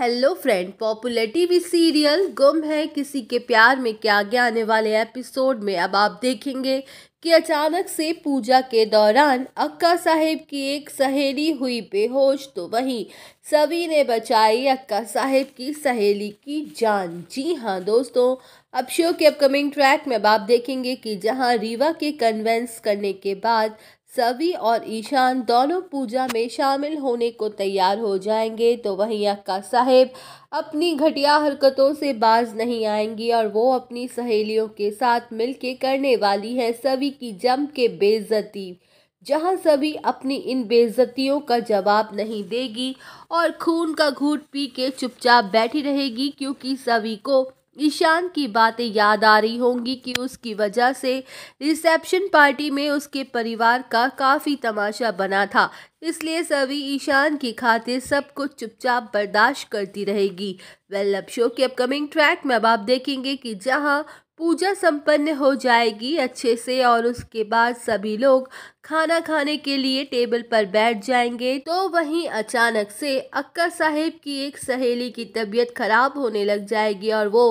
hello friend popular TV serial गुम है किसी के प्यार में क्या आगे आने वाले एपिसोड में अब आप देखेंगे कि अचानक से पूजा के दौरान अक्का साहेब की एक सहेली हुई बेहोश तो वहीं सभी ने बचाई अक्का साहेब की सहेली की जान जी हाँ दोस्तों अब शो के अपकमिंग ट्रैक में अब आप देखेंगे कि जहाँ रीवा के कन्वेंस करने के बाद सवी और ईशान दोनों पूजा में शामिल होने को तैयार हो जाएंगे तो वहीं अक्का साहेब अपनी घटिया हरकतों से बाज नहीं आएंगी और वो अपनी सहेलियों के साथ मिलके करने वाली है सवी की जम के बेजती जहां सभी अपनी इन बेजतियों का जवाब नहीं देगी और खून का घूट पी के चुपचाप बैठी रहेगी क्योंकि सभी को ईशान की बातें याद आ रही होंगी कि उसकी वजह से रिसेप्शन पार्टी में उसके परिवार का काफ़ी तमाशा बना था इसलिए सभी ईशान की खातिर सब कुछ चुपचाप बर्दाश्त करती रहेगी वेल अब शो के अपकमिंग ट्रैक में अब आप देखेंगे कि जहां पूजा संपन्न हो जाएगी अच्छे से और उसके बाद सभी लोग खाना खाने के लिए टेबल पर बैठ जाएंगे तो वहीं अचानक से अक्का साहेब की एक सहेली की तबीयत खराब होने लग जाएगी और वो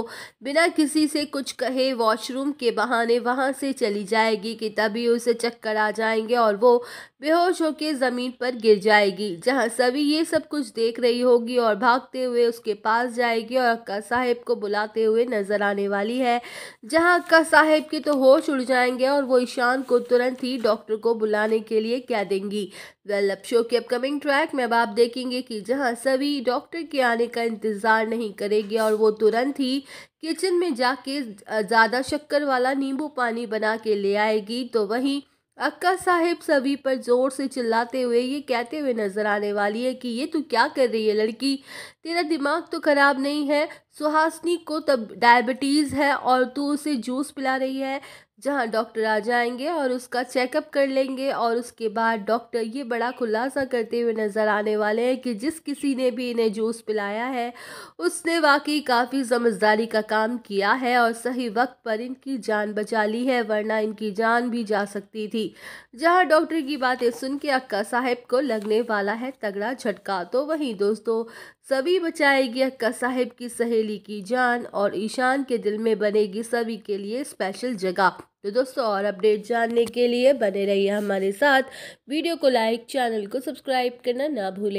बिना किसी से कुछ कहे वॉशरूम के बहाने वहाँ से चली जाएगी कि तभी उसे चक्कर आ जाएंगे और वो बेहोश होकर ज़मीन पर गिर जाएगी जहाँ सभी ये सब कुछ देख रही होगी और भागते हुए उसके पास जाएगी और अक्का साहेब को बुलाते हुए नज़र आने वाली है जहाँ अक्का साहेब के तो होश उड़ जाएंगे और वो ईशान को तुरंत ही डॉक्टर को बुलाने के लिए क्या देंगी वेल अब शो के अपकमिंग ट्रैक में अब आप देखेंगे कि जहां सभी डॉक्टर के आने का इंतज़ार नहीं करेगी और वो तुरंत ही किचन में जाके ज़्यादा शक्कर वाला नींबू पानी बना के ले आएगी तो वहीं अक्का साहेब सभी पर ज़ोर से चिल्लाते हुए ये कहते हुए नज़र आने वाली है कि ये तू क्या कर रही है लड़की तेरा दिमाग तो ख़राब नहीं है सुहासनी को तब डायबिटीज़ है और तो उसे जूस पिला रही है जहाँ डॉक्टर आ जाएंगे और उसका चेकअप कर लेंगे और उसके बाद डॉक्टर ये बड़ा खुलासा करते हुए नज़र आने वाले हैं कि जिस किसी ने भी इन्हें जूस पिलाया है उसने वाकई काफ़ी समझदारी का काम किया है और सही वक्त पर इनकी जान बचा ली है वरना इनकी जान भी जा सकती थी जहाँ डॉक्टर की बातें सुन के अक्का साहेब को लगने वाला है तगड़ा झटका तो वहीं दोस्तों सभी बचाएगी अक्का साहेब की सहेली दिल्ली की जान और ईशान के दिल में बनेगी सभी के लिए स्पेशल जगह तो दोस्तों और अपडेट जानने के लिए बने रहिए हमारे साथ वीडियो को लाइक चैनल को सब्सक्राइब करना ना भूलें